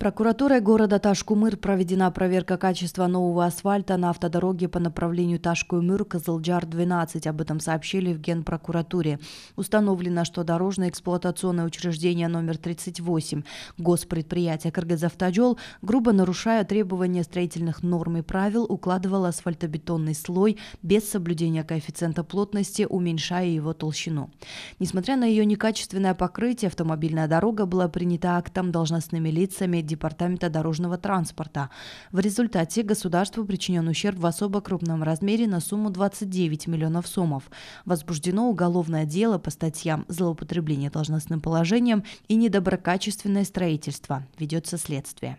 Прокуратурой города Ташкумыр проведена проверка качества нового асфальта на автодороге по направлению Ташкумыр-Казалджар-12. Об этом сообщили в Генпрокуратуре. Установлено, что дорожное эксплуатационное учреждение номер 38 госпредприятия «Кыргызавтоджол» грубо нарушая требования строительных норм и правил, укладывал асфальтобетонный слой без соблюдения коэффициента плотности, уменьшая его толщину. Несмотря на ее некачественное покрытие, автомобильная дорога была принята актом должностными лицами Департамента дорожного транспорта. В результате государству причинен ущерб в особо крупном размере на сумму 29 миллионов сомов. Возбуждено уголовное дело по статьям «Злоупотребление должностным положением» и «Недоброкачественное строительство». Ведется следствие.